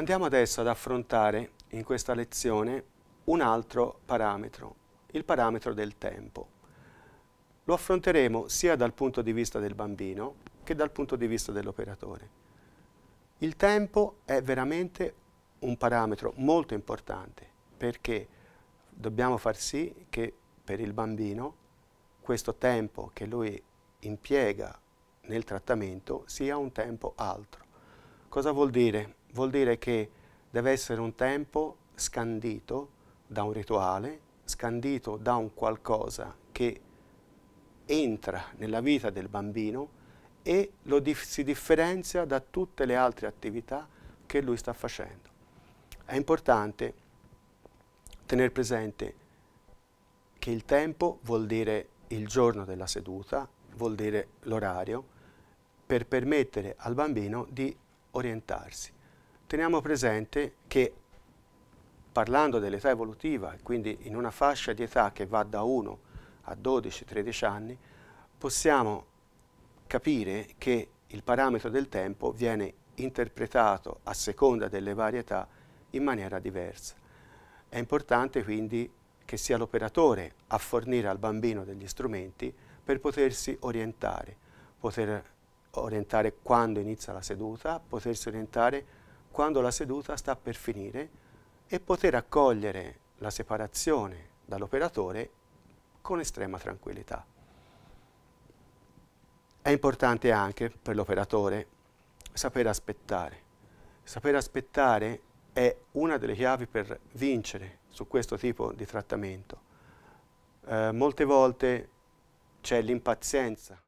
Andiamo adesso ad affrontare in questa lezione un altro parametro, il parametro del tempo. Lo affronteremo sia dal punto di vista del bambino che dal punto di vista dell'operatore. Il tempo è veramente un parametro molto importante perché dobbiamo far sì che per il bambino questo tempo che lui impiega nel trattamento sia un tempo altro. Cosa vuol dire? vuol dire che deve essere un tempo scandito da un rituale, scandito da un qualcosa che entra nella vita del bambino e lo dif si differenzia da tutte le altre attività che lui sta facendo. È importante tenere presente che il tempo vuol dire il giorno della seduta, vuol dire l'orario, per permettere al bambino di orientarsi teniamo presente che parlando dell'età evolutiva, quindi in una fascia di età che va da 1 a 12-13 anni, possiamo capire che il parametro del tempo viene interpretato a seconda delle varietà in maniera diversa. È importante quindi che sia l'operatore a fornire al bambino degli strumenti per potersi orientare, poter orientare quando inizia la seduta, potersi orientare quando la seduta sta per finire e poter accogliere la separazione dall'operatore con estrema tranquillità. È importante anche per l'operatore sapere aspettare. Sapere aspettare è una delle chiavi per vincere su questo tipo di trattamento. Eh, molte volte c'è l'impazienza.